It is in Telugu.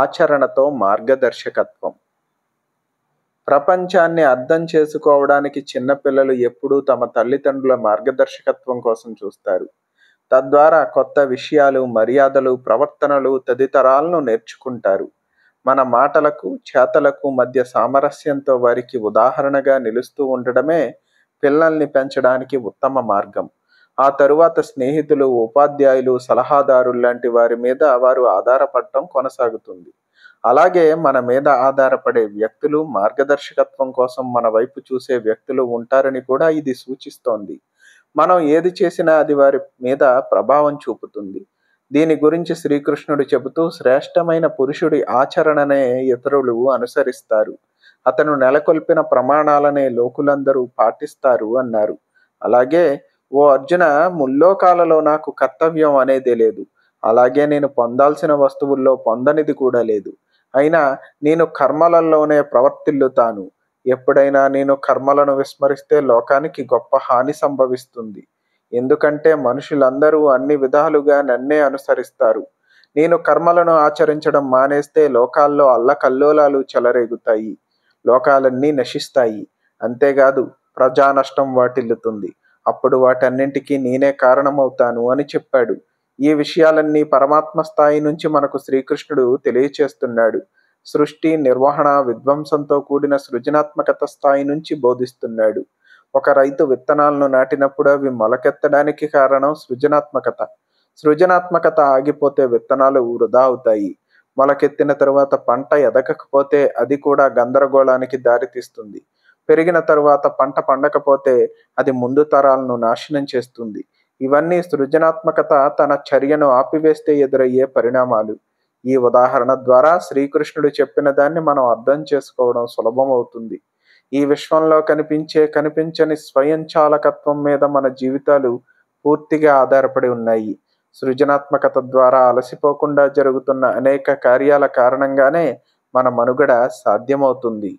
ఆచరణతో మార్గదర్శకత్వం ప్రపంచాన్ని అర్థం చేసుకోవడానికి చిన్నపిల్లలు ఎప్పుడూ తమ తల్లిదండ్రుల మార్గదర్శకత్వం కోసం చూస్తారు తద్వారా కొత్త విషయాలు మర్యాదలు ప్రవర్తనలు తదితరాలను నేర్చుకుంటారు మన మాటలకు చేతలకు మధ్య సామరస్యంతో వారికి ఉదాహరణగా నిలుస్తూ ఉండడమే పిల్లల్ని పెంచడానికి ఉత్తమ మార్గం ఆ తరువాత స్నేహితులు ఉపాధ్యాయులు సలహాదారులు లాంటి వారి మీద వారు ఆధారపడటం కొనసాగుతుంది అలాగే మన మీద ఆధారపడే వ్యక్తులు మార్గదర్శకత్వం కోసం మన వైపు చూసే వ్యక్తులు ఉంటారని కూడా ఇది సూచిస్తోంది మనం ఏది చేసినా అది వారి మీద ప్రభావం చూపుతుంది దీని గురించి శ్రీకృష్ణుడు చెబుతూ శ్రేష్టమైన పురుషుడి ఆచరణనే ఇతరులు అనుసరిస్తారు అతను నెలకొల్పిన ప్రమాణాలనే లోకులందరూ పాటిస్తారు అన్నారు అలాగే ఓ అర్జున ముల్లోకాలలో నాకు కర్తవ్యం అనేదే లేదు అలాగే నేను పొందాల్సిన వస్తువుల్లో పొందనిది కూడా లేదు అయినా నేను కర్మలలోనే ప్రవర్తిల్లుతాను ఎప్పుడైనా నేను కర్మలను విస్మరిస్తే లోకానికి గొప్ప హాని సంభవిస్తుంది ఎందుకంటే మనుషులందరూ అన్ని విధాలుగా నన్నే అనుసరిస్తారు నేను కర్మలను ఆచరించడం మానేస్తే లోకాల్లో అల్లకల్లోలాలు చెలరేగుతాయి లోకాలన్నీ నశిస్తాయి అంతేకాదు ప్రజా నష్టం వాటిల్లుతుంది అప్పుడు వాటన్నింటికీ నేనే కారణమవుతాను అని చెప్పాడు ఈ విషయాలన్నీ పరమాత్మ స్థాయి నుంచి మనకు శ్రీకృష్ణుడు తెలియచేస్తున్నాడు సృష్టి నిర్వహణ విధ్వంసంతో కూడిన సృజనాత్మకత స్థాయి నుంచి బోధిస్తున్నాడు ఒక రైతు విత్తనాలను నాటినప్పుడు అవి మొలకెత్తడానికి కారణం సృజనాత్మకత సృజనాత్మకత ఆగిపోతే విత్తనాలు వృధా అవుతాయి మొలకెత్తిన తరువాత పంట ఎదగకపోతే అది కూడా గందరగోళానికి దారితీస్తుంది పెరిగిన తరువాత పంట పండకపోతే అది ముందు తరాలను నాశనం చేస్తుంది ఇవన్నీ సృజనాత్మకత తన చర్యను ఆపివేస్తే ఎదురయ్యే పరిణామాలు ఈ ఉదాహరణ ద్వారా శ్రీకృష్ణుడు చెప్పిన దాన్ని మనం అర్థం చేసుకోవడం సులభమవుతుంది ఈ విశ్వంలో కనిపించే కనిపించని స్వయంచాలకత్వం మీద మన జీవితాలు పూర్తిగా ఆధారపడి ఉన్నాయి సృజనాత్మకత ద్వారా అలసిపోకుండా జరుగుతున్న అనేక కార్యాల కారణంగానే మన మనుగడ సాధ్యమవుతుంది